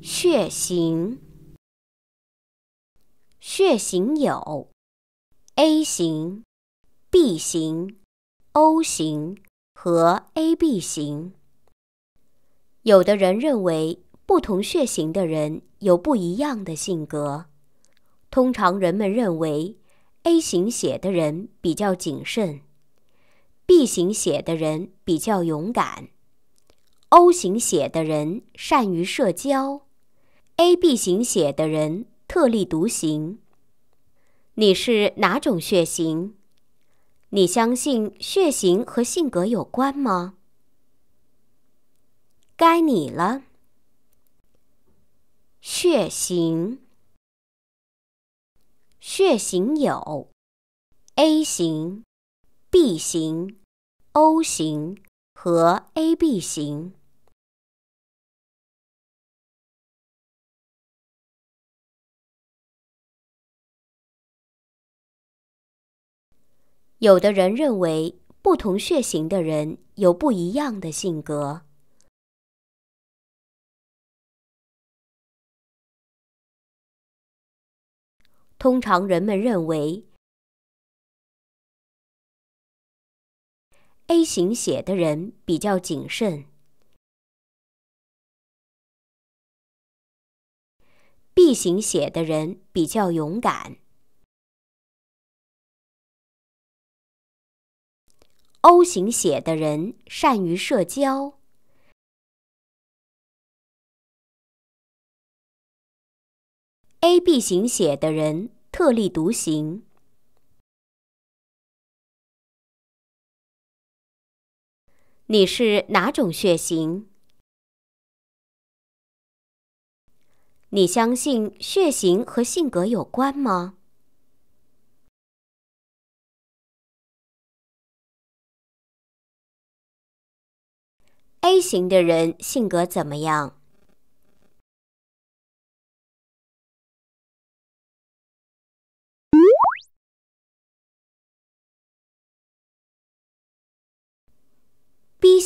血型。血型有 A 型、B 型、O 型和 AB 型。有的人认为，不同血型的人有不一样的性格。通常人们认为，A 型血的人比较谨慎。B 型血的人比较勇敢，O 型血的人善于社交，AB 型血的人特立独行。你是哪种血型？你相信血型和性格有关吗？该你了。血型，血型有 A 型。B 型、O 型和 AB 型。有的人认为，不同血型的人有不一样的性格。通常人们认为。A 型血的人比较谨慎，B 型血的人比较勇敢，O 型血的人善于社交，AB 型血的人特立独行。你是哪种血型？你相信血型和性格有关吗？A 型的人性格怎么样？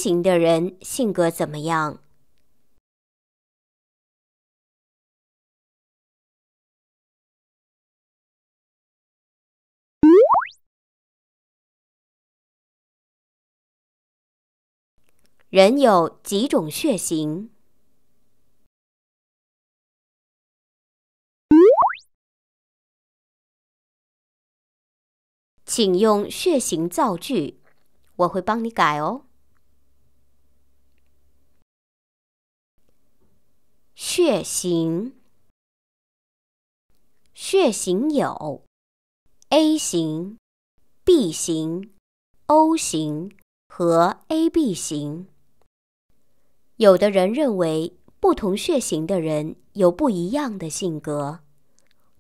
型的人性格怎么样？人有几种血型？请用血型造句，我会帮你改哦。血型，血型有 A 型、B 型、O 型和 AB 型。有的人认为，不同血型的人有不一样的性格。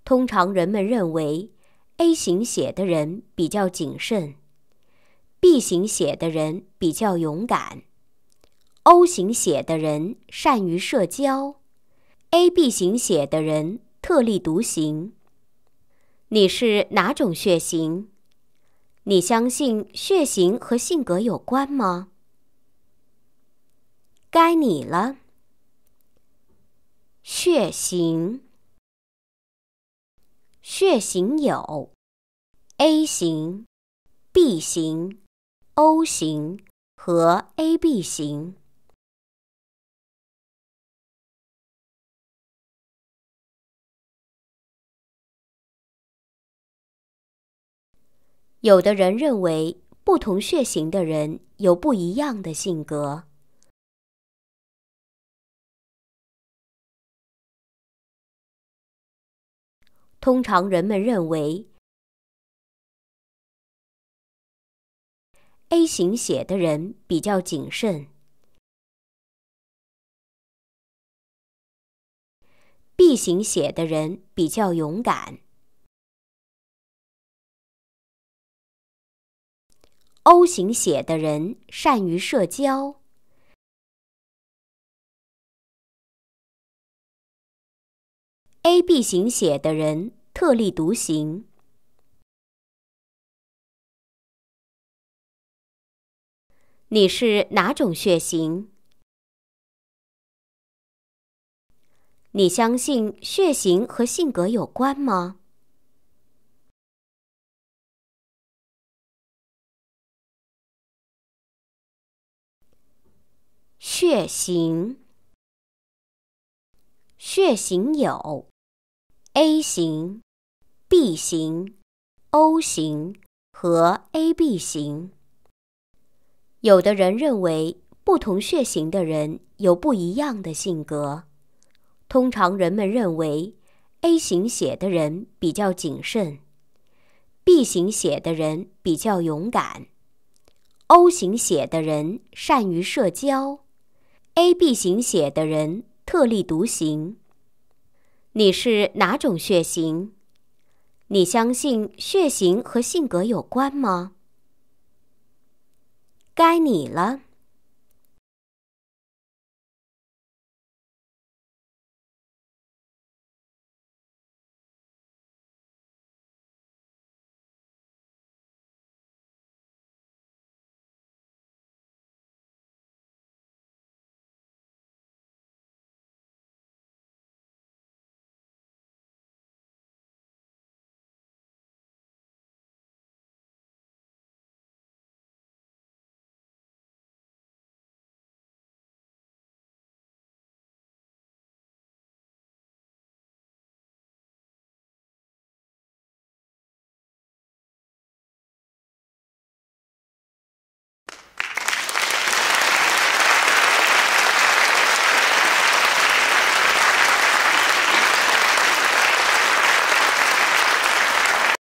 通常人们认为，A 型血的人比较谨慎，B 型血的人比较勇敢，O 型血的人善于社交。AB 型血的人特立独行。你是哪种血型？你相信血型和性格有关吗？该你了。血型，血型有 A 型、B 型、O 型和 AB 型。有的人认为，不同血型的人有不一样的性格。通常人们认为，A 型血的人比较谨慎，B 型血的人比较勇敢。O 型血的人善于社交，AB 型血的人特立独行。你是哪种血型？你相信血型和性格有关吗？血型，血型有 A 型、B 型、O 型和 AB 型。有的人认为，不同血型的人有不一样的性格。通常人们认为，A 型血的人比较谨慎，B 型血的人比较勇敢，O 型血的人善于社交。AB 型血的人特立独行。你是哪种血型？你相信血型和性格有关吗？该你了。